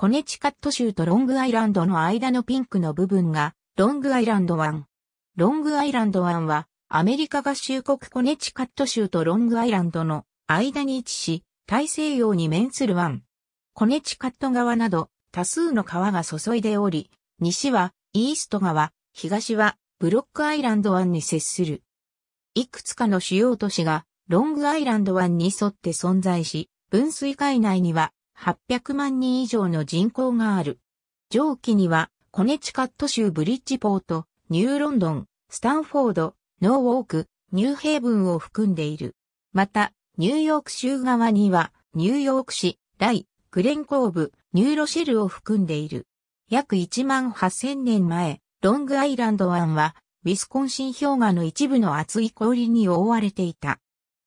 コネチカット州とロングアイランドの間のピンクの部分が、ロングアイランド湾。ロングアイランド湾は、アメリカ合衆国コネチカット州とロングアイランドの間に位置し、大西洋に面する湾。コネチカット川など、多数の川が注いでおり、西は、イースト川、東は、ブロックアイランド湾に接する。いくつかの主要都市が、ロングアイランド湾に沿って存在し、分水海内には、800万人以上の人口がある。上記には、コネチカット州ブリッジポート、ニューロンドン、スタンフォード、ノーウォーク、ニューヘイブンを含んでいる。また、ニューヨーク州側には、ニューヨーク市、ライ、グレンコーブ、ニューロシェルを含んでいる。約1万8000年前、ロングアイランド湾は、ウィスコンシン氷河の一部の厚い氷に覆われていた。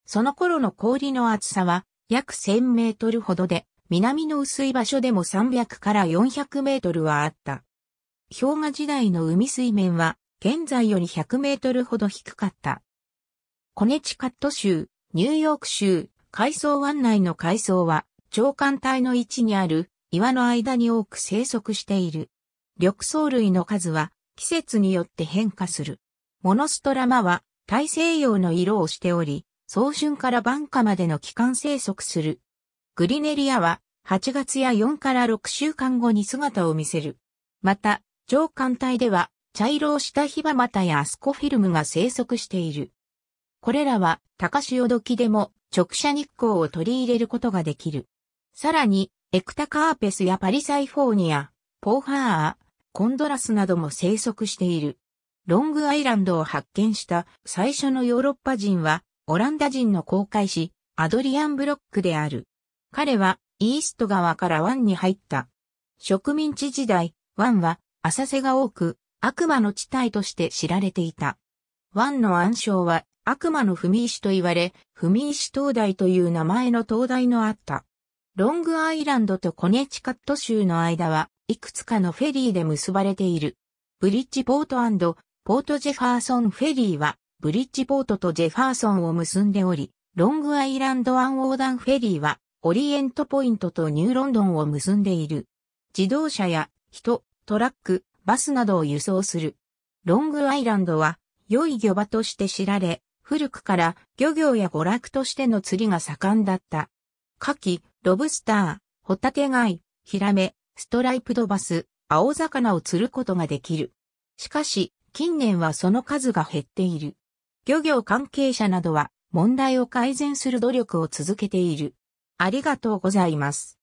その頃の氷の厚さは、約1000メートルほどで、南の薄い場所でも300から400メートルはあった。氷河時代の海水面は現在より100メートルほど低かった。コネチカット州、ニューヨーク州、海藻湾内の海藻は長官帯の位置にある岩の間に多く生息している。緑藻類の数は季節によって変化する。モノストラマは大西洋の色をしており、早春から晩夏までの期間生息するグリネリアは8月や4から6週間後に姿を見せる。また、上艦隊では茶色をしたヒバマタやアスコフィルムが生息している。これらは高潮時でも直射日光を取り入れることができる。さらに、エクタカーペスやパリサイフォーニア、ポーハーア、コンドラスなども生息している。ロングアイランドを発見した最初のヨーロッパ人は、オランダ人の航海士、アドリアン・ブロックである。彼はイースト川から湾に入った。植民地時代、湾は浅瀬が多く悪魔の地帯として知られていた。湾の暗礁は悪魔の踏み石と言われ、踏み石灯台という名前の灯台のあった。ロングアイランドとコネチカット州の間はいくつかのフェリーで結ばれている。ブリッジポートポートジェファーソンフェリーはブリッジポートとジェファーソンを結んでおり、ロングアイランド湾横断フェリーはオリエントポイントとニューロンドンを結んでいる。自動車や人、トラック、バスなどを輸送する。ロングアイランドは良い漁場として知られ、古くから漁業や娯楽としての釣りが盛んだった。牡蠣、ロブスター、ホタテ貝、ヒラメ、ストライプドバス、青魚を釣ることができる。しかし、近年はその数が減っている。漁業関係者などは問題を改善する努力を続けている。ありがとうございます。